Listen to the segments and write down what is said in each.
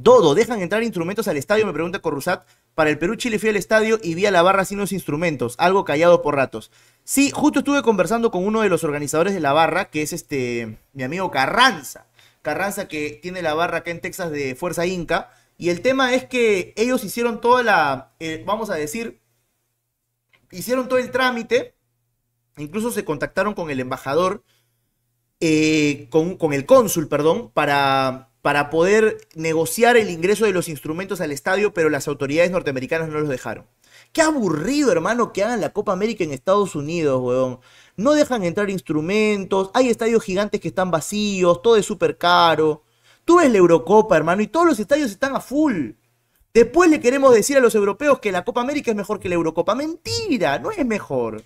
Dodo, ¿dejan entrar instrumentos al estadio? Me pregunta Corrusat. Para el Perú-Chile fui al estadio y vi a la barra sin los instrumentos, algo callado por ratos. Sí, justo estuve conversando con uno de los organizadores de la barra, que es este, mi amigo Carranza. Carranza que tiene la barra acá en Texas de Fuerza Inca. Y el tema es que ellos hicieron toda la, eh, vamos a decir, hicieron todo el trámite. Incluso se contactaron con el embajador, eh, con, con el cónsul, perdón, para para poder negociar el ingreso de los instrumentos al estadio, pero las autoridades norteamericanas no los dejaron. Qué aburrido, hermano, que hagan la Copa América en Estados Unidos, weón. No dejan entrar instrumentos, hay estadios gigantes que están vacíos, todo es súper caro. Tú ves la Eurocopa, hermano, y todos los estadios están a full. Después le queremos decir a los europeos que la Copa América es mejor que la Eurocopa. Mentira, no es mejor.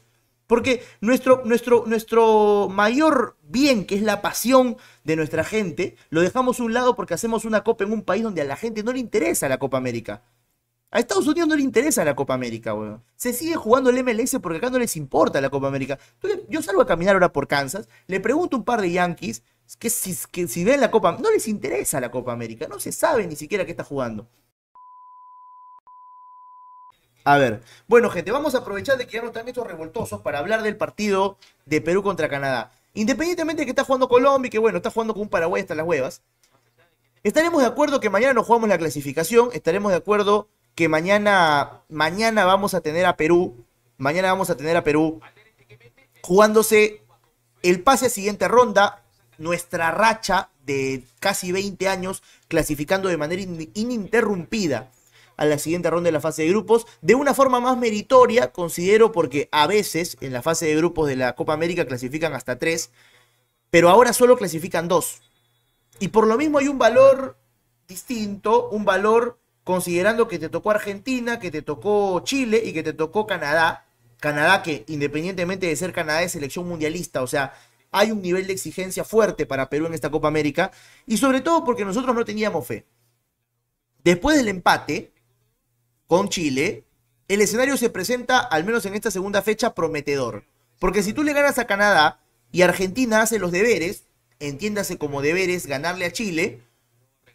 Porque nuestro, nuestro, nuestro mayor bien, que es la pasión de nuestra gente, lo dejamos a un lado porque hacemos una copa en un país donde a la gente no le interesa la Copa América. A Estados Unidos no le interesa la Copa América, weón. Se sigue jugando el MLS porque acá no les importa la Copa América. yo salgo a caminar ahora por Kansas, le pregunto a un par de Yankees que si, que si ven la Copa, no les interesa la Copa América, no se sabe ni siquiera qué está jugando. A ver, bueno gente, vamos a aprovechar de que ya no están estos revoltosos para hablar del partido de Perú contra Canadá. Independientemente de que está jugando Colombia y que bueno, está jugando con un Paraguay hasta las huevas, estaremos de acuerdo que mañana nos jugamos la clasificación, estaremos de acuerdo que mañana, mañana vamos a tener a Perú, mañana vamos a tener a Perú jugándose el pase a siguiente ronda, nuestra racha de casi 20 años clasificando de manera ininterrumpida a la siguiente ronda de la fase de grupos. De una forma más meritoria, considero, porque a veces en la fase de grupos de la Copa América clasifican hasta tres, pero ahora solo clasifican dos. Y por lo mismo hay un valor distinto, un valor considerando que te tocó Argentina, que te tocó Chile y que te tocó Canadá. Canadá que independientemente de ser Canadá es selección mundialista, o sea, hay un nivel de exigencia fuerte para Perú en esta Copa América y sobre todo porque nosotros no teníamos fe. Después del empate, con Chile, el escenario se presenta, al menos en esta segunda fecha, prometedor. Porque si tú le ganas a Canadá y Argentina hace los deberes, entiéndase como deberes ganarle a Chile,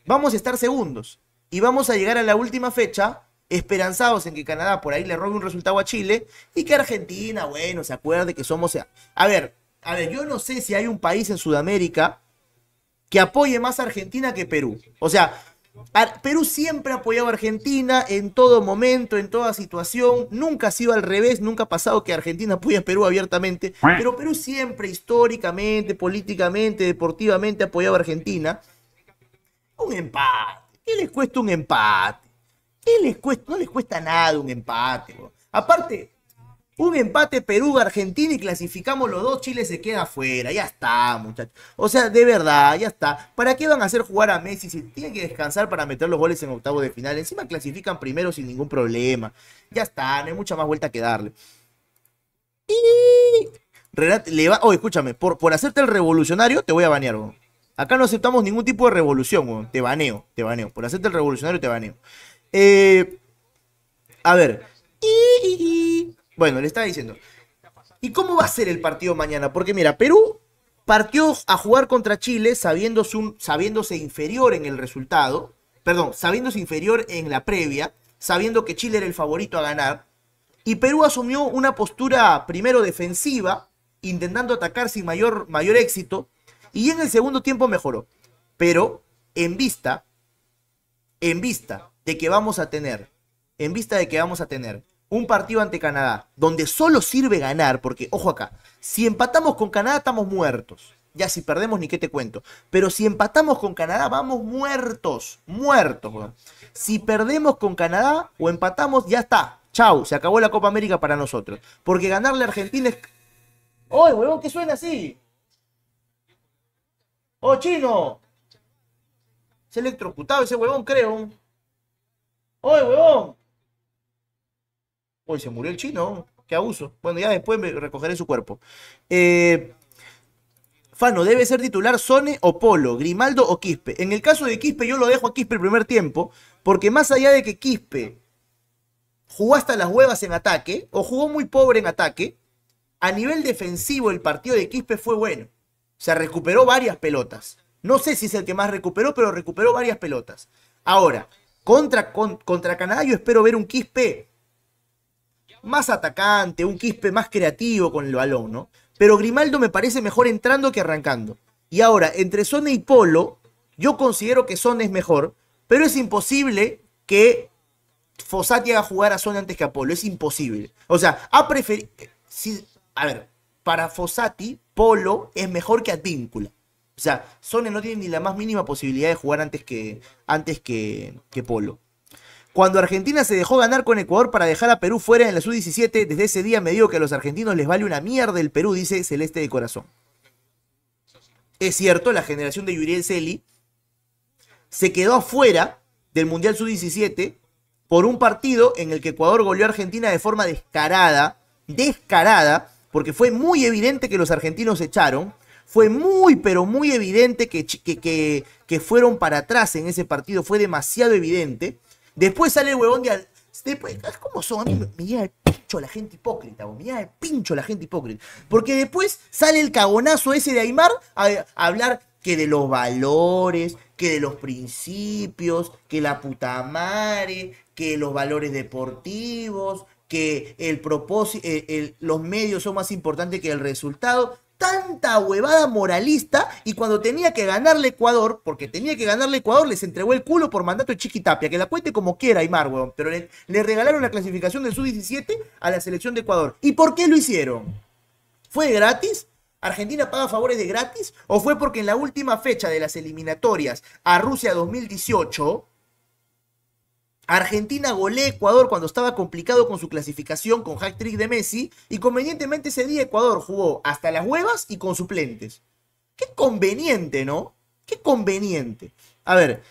vamos a estar segundos. Y vamos a llegar a la última fecha esperanzados en que Canadá por ahí le robe un resultado a Chile y que Argentina, bueno, se acuerde que somos... A ver, a ver, yo no sé si hay un país en Sudamérica que apoye más a Argentina que Perú. O sea, Perú siempre ha apoyado a Argentina en todo momento, en toda situación. Nunca ha sido al revés, nunca ha pasado que Argentina apoye a Perú abiertamente. Pero Perú siempre, históricamente, políticamente, deportivamente, ha a Argentina. Un empate. ¿Qué les cuesta un empate? ¿Qué les cuesta? No les cuesta nada un empate. Aparte, un empate Perú-Argentina y clasificamos los dos, Chile se queda afuera, ya está, muchachos. O sea, de verdad, ya está. ¿Para qué van a hacer jugar a Messi si tienen que descansar para meter los goles en octavo de final? Encima clasifican primero sin ningún problema. Ya está, no hay mucha más vuelta que darle. Y... Renate, le va... Oh, escúchame, por, por hacerte el revolucionario te voy a banear, weón. Acá no aceptamos ningún tipo de revolución, weón. Te baneo, te baneo. Por hacerte el revolucionario te baneo. Eh, a ver. y, bueno, le estaba diciendo. ¿Y cómo va a ser el partido mañana? Porque mira, Perú partió a jugar contra Chile sabiéndose, sabiéndose inferior en el resultado, perdón, sabiéndose inferior en la previa, sabiendo que Chile era el favorito a ganar, y Perú asumió una postura primero defensiva, intentando atacar sin mayor, mayor éxito, y en el segundo tiempo mejoró. Pero en vista, en vista de que vamos a tener, en vista de que vamos a tener un partido ante Canadá, donde solo sirve ganar, porque, ojo acá, si empatamos con Canadá estamos muertos. Ya si perdemos, ni qué te cuento. Pero si empatamos con Canadá, vamos muertos, muertos. Si perdemos con Canadá o empatamos, ya está. Chau, se acabó la Copa América para nosotros. Porque ganarle a Argentina es... ¡Oye, huevón, qué suena así! ¡Oh, chino! Se electrocutado ese huevón, creo. ¡Oye, huevón! Uy, se murió el chino, qué abuso. Bueno, ya después me recogeré su cuerpo. Eh, Fano, ¿debe ser titular Sone o Polo, Grimaldo o Quispe? En el caso de Quispe, yo lo dejo a Quispe el primer tiempo, porque más allá de que Quispe jugó hasta las huevas en ataque, o jugó muy pobre en ataque, a nivel defensivo el partido de Quispe fue bueno. Se recuperó varias pelotas. No sé si es el que más recuperó, pero recuperó varias pelotas. Ahora, contra, contra Canadá yo espero ver un Quispe más atacante, un Quispe más creativo con el balón, ¿no? Pero Grimaldo me parece mejor entrando que arrancando. Y ahora, entre Sone y Polo, yo considero que Sone es mejor, pero es imposible que Fossati haga jugar a Sone antes que a Polo. Es imposible. O sea, ha preferido. a ver, para Fossati, Polo es mejor que Advíncula. O sea, Sone no tiene ni la más mínima posibilidad de jugar antes que, antes que, que Polo. Cuando Argentina se dejó ganar con Ecuador para dejar a Perú fuera en la sub-17, desde ese día me digo que a los argentinos les vale una mierda el Perú, dice Celeste de Corazón. Es cierto, la generación de Yuriel Celi se quedó afuera del Mundial Sub-17 por un partido en el que Ecuador goleó a Argentina de forma descarada, descarada, porque fue muy evidente que los argentinos se echaron, fue muy, pero muy evidente que fueron para atrás en ese partido, fue demasiado evidente. Después sale el huevón de... Después, ah, ¿Cómo son? A mí el pincho la gente hipócrita, Me el pincho la gente hipócrita. Porque después sale el cagonazo ese de Aymar a, hablar que de los valores, que de los principios, que la puta madre, que los valores deportivos, que el propósito, eh, los medios son más importantes que el resultado tanta huevada moralista y cuando tenía que ganarle Ecuador, porque tenía que ganarle Ecuador, les entregó el culo por mandato de Chiquitapia, que la cuente como quiera Aymar, weón, pero le, regalaron la clasificación del sub-17 a la selección de Ecuador. ¿Y por qué lo hicieron? ¿Fue gratis? ¿Argentina paga favores de gratis? ¿O fue porque en la última fecha de las eliminatorias a Rusia 2018 Argentina goleó Ecuador cuando estaba complicado con su clasificación con hack-trick de Messi y convenientemente ese día Ecuador jugó hasta las huevas y con suplentes. Qué conveniente, ¿no? Qué conveniente. A ver,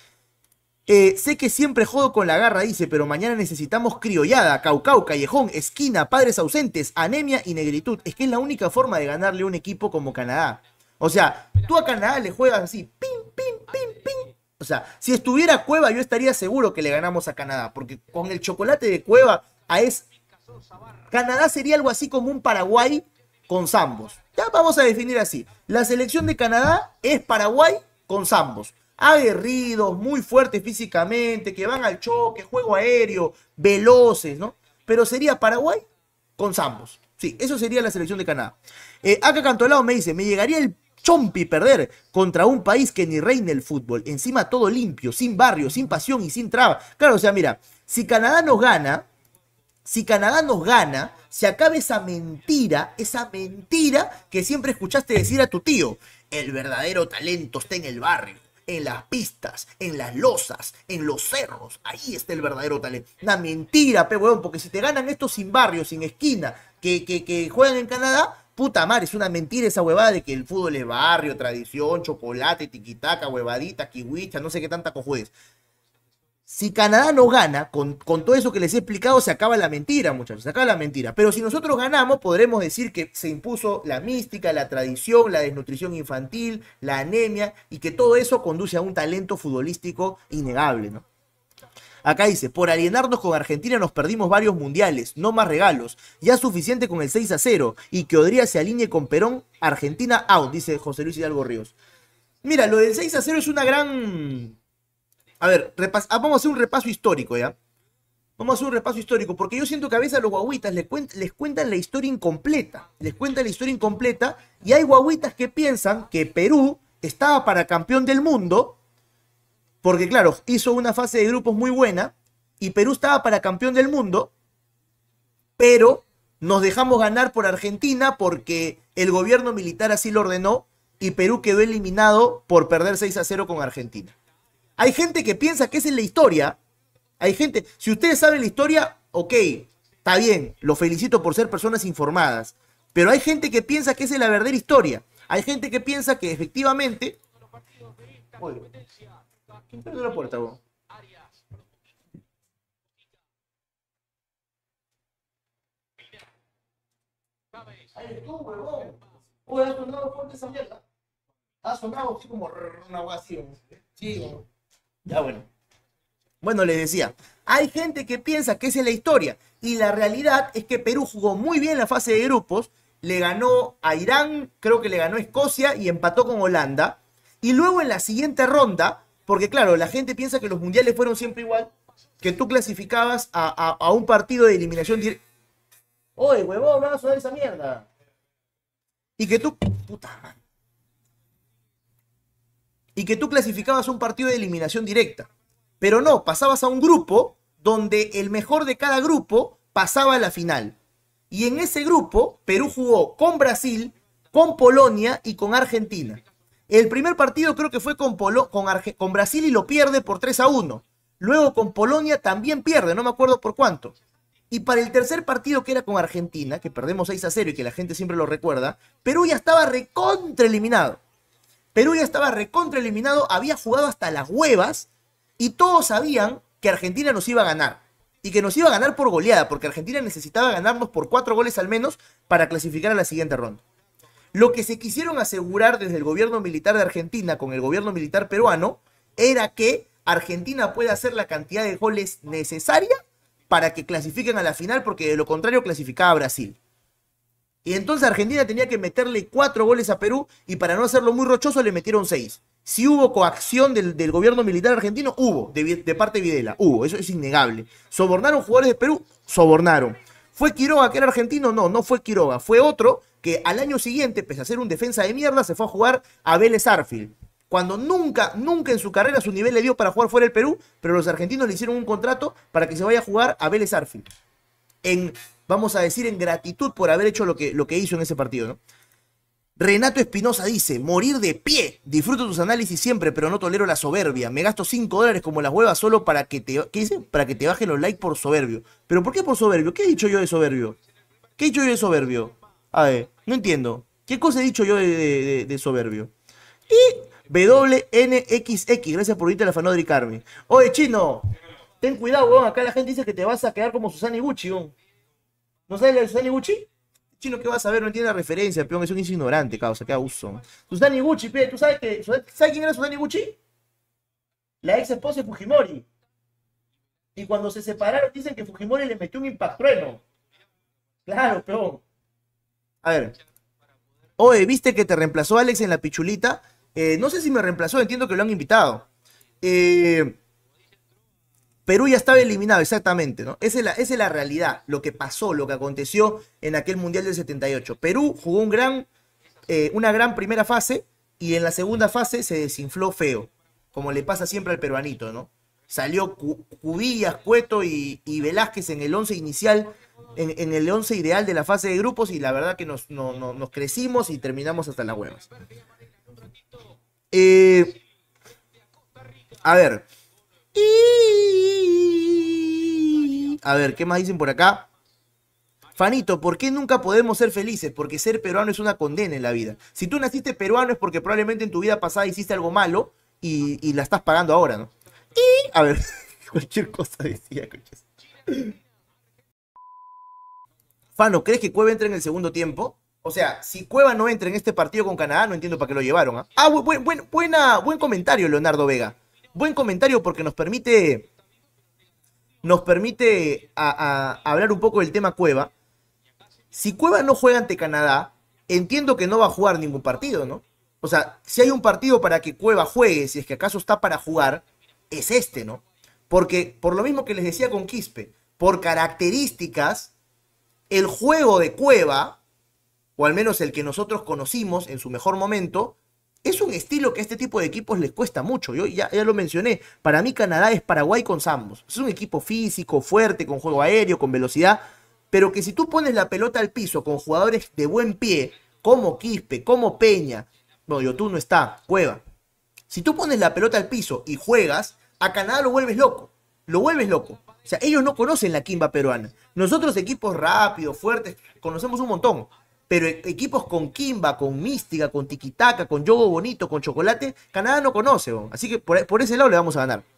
eh, sé que siempre juego con la garra, dice, pero mañana necesitamos criollada, caucau, callejón, esquina, padres ausentes, anemia y negritud. Es que es la única forma de ganarle un equipo como Canadá. O sea, tú a Canadá le juegas así, pim, pim, pim, pim, o sea, si estuviera Cueva, yo estaría seguro que le ganamos a Canadá, porque con el chocolate de Cueva, a es... Canadá sería algo así como un Paraguay con Zambos. Ya vamos a definir así. La selección de Canadá es Paraguay con Zambos. Aguerridos, muy fuertes físicamente, que van al choque, juego aéreo, veloces, ¿no? Pero sería Paraguay con Zambos. Sí, eso sería la selección de Canadá. Eh, acá Cantolao me dice, me llegaría el chompi perder contra un país que ni reina el fútbol. Encima todo limpio, sin barrio, sin pasión y sin traba. Claro, o sea, mira, si Canadá nos gana, si Canadá nos gana, se acaba esa mentira, esa mentira que siempre escuchaste decir a tu tío. El verdadero talento está en el barrio, en las pistas, en las losas, en los cerros. Ahí está el verdadero talento. Una mentira, pe, weón, porque si te ganan estos sin barrio, sin esquina, que, que juegan en Canadá, Puta madre, es una mentira esa huevada de que el fútbol es barrio, tradición, chocolate, tiquitaca, huevadita, kiwicha, no sé qué tanta cojudez. Si Canadá no gana, con, con, todo eso que les he explicado, se acaba la mentira, muchachos, se acaba la mentira. Pero si nosotros ganamos, podremos decir que se impuso la mística, la tradición, la desnutrición infantil, la anemia, y que todo eso conduce a un talento futbolístico innegable, ¿no? Acá dice, por alienarnos con Argentina nos perdimos varios mundiales, no más regalos. Ya suficiente con el 6 a 0 y que Odría se alinee con Perón, Argentina out, dice José Luis Hidalgo Ríos. Mira, lo del 6 a 0 es una gran... A ver, ah, vamos a hacer un repaso histórico, ¿ya? Vamos a hacer un repaso histórico, porque yo siento que a veces a los guaguitas les, les, cuentan la historia incompleta. Les cuentan la historia incompleta y hay guaguitas que piensan que Perú estaba para campeón del mundo porque claro, hizo una fase de grupos muy buena y Perú estaba para campeón del mundo, pero nos dejamos ganar por Argentina porque el gobierno militar así lo ordenó y Perú quedó eliminado por perder 6 a 0 con Argentina. Hay gente que piensa que esa es la historia. Hay gente, si ustedes saben la historia, ok, está bien, lo felicito por ser personas informadas, pero hay gente que piensa que esa es la verdadera historia. Hay gente que piensa que efectivamente... ¿Quién la puerta, Ahí tú, huevón. Uy, ha sonado fuerte esa Ha sonado así como una Sí, Ya bueno. Bueno, les decía, hay gente que piensa que esa es la historia y la realidad es que Perú jugó muy bien la fase de grupos, le ganó a Irán, creo que le ganó a Escocia y empató con Holanda. Y luego en la siguiente ronda porque claro, la gente piensa que los mundiales fueron siempre igual, que tú clasificabas a, un partido de eliminación directa. Oye, huevón, vas a dar esa mierda. Y que tú... Puta Y que tú clasificabas a un partido de eliminación directa. Pero no, pasabas a un grupo donde el mejor de cada grupo pasaba a la final. Y en ese grupo, Perú jugó con Brasil, con Polonia y con Argentina. El primer partido creo que fue con, Brasil y lo pierde por 3 a 1. Luego con Polonia también pierde, no me acuerdo por cuánto. Y para el tercer partido que era con Argentina, que perdemos 6 a 0 y que la gente siempre lo recuerda, Perú ya estaba recontra eliminado. Perú ya estaba recontra eliminado, había jugado hasta las huevas y todos sabían que Argentina nos iba a ganar. Y que nos iba a ganar por goleada, porque Argentina necesitaba ganarnos por cuatro goles al menos para clasificar a la siguiente ronda. Lo que se quisieron asegurar desde el gobierno militar de Argentina con el gobierno militar peruano era que Argentina pueda hacer la cantidad de goles necesaria para que clasifiquen a la final, porque de lo contrario clasificaba a Brasil. Y entonces Argentina tenía que meterle cuatro goles a Perú y para no hacerlo muy rochoso le metieron seis. Si hubo coacción del, gobierno militar argentino, hubo, de, de parte de Videla, hubo, eso es innegable. ¿Sobornaron jugadores de Perú? Sobornaron. ¿Fue Quiroga que era argentino? No, no fue Quiroga, fue otro que al año siguiente, pese a ser un defensa de mierda, se fue a jugar a Vélez Arfield. Cuando nunca, nunca en su carrera su nivel le dio para jugar fuera del Perú, pero los argentinos le hicieron un contrato para que se vaya a jugar a Vélez Arfield. En, vamos a decir, en gratitud por haber hecho lo que, lo que hizo en ese partido, ¿no? Renato Espinosa dice, morir de pie. Disfruto tus análisis siempre, pero no tolero la soberbia. Me gasto 5 dólares como las huevas solo para que te, Para que te bajen los likes por soberbio. ¿Pero por qué por soberbio? ¿Qué he dicho yo de soberbio? ¿Qué he dicho yo de soberbio? A ver, no entiendo. ¿Qué cosa he dicho yo de, soberbio? Y WNXX, gracias por irte a la fanodri Carmen. Oye, chino, ten cuidado, weón. Acá la gente dice que te vas a quedar como Susana Iguchi, weón. ¿No sabes la de Susana Gucci Chino que vas a saber, no entiende la referencia, peón, es un ignorante, causa, qué abuso. Susani Gucci, ¿tú sabes quién era Susani Gucci? La ex esposa de Fujimori. Y cuando se separaron, dicen que Fujimori le metió un impactrueno. Claro, peón. A ver. Oye, ¿viste que te reemplazó Alex en la pichulita? Eh, no sé si me reemplazó, entiendo que lo han invitado. Eh, Perú ya estaba eliminado, exactamente, ¿no? Esa es, la, realidad, lo que pasó, lo que aconteció en aquel Mundial del 78. Perú jugó un gran, eh, una gran primera fase y en la segunda fase se desinfló feo, como le pasa siempre al peruanito, ¿no? Salió Cubillas, Cueto y, Velázquez en el 11 inicial, en, el once ideal de la fase de grupos y la verdad que nos, no, crecimos y terminamos hasta las huevas. Eh, a ver, a ver, ¿qué más dicen por acá? Fanito, ¿por qué nunca podemos ser felices? Porque ser peruano es una condena en la vida. Si tú naciste peruano es porque probablemente en tu vida pasada hiciste algo malo y, la estás pagando ahora, ¿no? Y, a ver, cualquier cosa decía, Fano, ¿crees que Cueva entra en el segundo tiempo? O sea, si Cueva no entra en este partido con Canadá, no entiendo para qué lo llevaron. Ah, ah buena, buen comentario, Leonardo Vega. Buen comentario porque nos permite, nos permite hablar un poco del tema Cueva. Si Cueva no juega ante Canadá, entiendo que no va a jugar ningún partido, ¿no? O sea, si hay un partido para que Cueva juegue, si es que acaso está para jugar, es este, ¿no? Porque, por lo mismo que les decía con Quispe, por características, el juego de Cueva, o al menos el que nosotros conocimos en su mejor momento, es un estilo que a este tipo de equipos les cuesta mucho. Yo ya, ya lo mencioné. Para mí, Canadá es Paraguay con Sambos. Es un equipo físico, fuerte, con juego aéreo, con velocidad. Pero que si tú pones la pelota al piso con jugadores de buen pie, como Quispe, como Peña, No, yo tú no está, Cueva. Si tú pones la pelota al piso y juegas, a Canadá lo vuelves loco. Lo vuelves loco. O sea, ellos no conocen la quimba peruana. Nosotros, equipos rápidos, fuertes, conocemos un montón. Pero e-, equipos con Kimba, con Mística, con Tiquitaca, con Yogo Bonito, con Chocolate, Canadá no conoce. Así que por, ese lado le vamos a ganar.